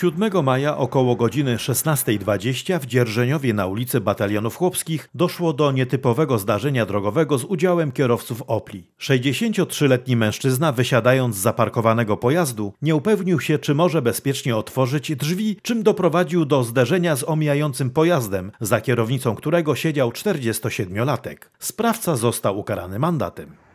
7 maja około godziny 16.20 w Dzierżeniowie na ulicy Batalionów Chłopskich doszło do nietypowego zdarzenia drogowego z udziałem kierowców Opli. 63-letni mężczyzna wysiadając z zaparkowanego pojazdu nie upewnił się, czy może bezpiecznie otworzyć drzwi, czym doprowadził do zderzenia z omijającym pojazdem, za kierownicą którego siedział 47-latek. Sprawca został ukarany mandatem.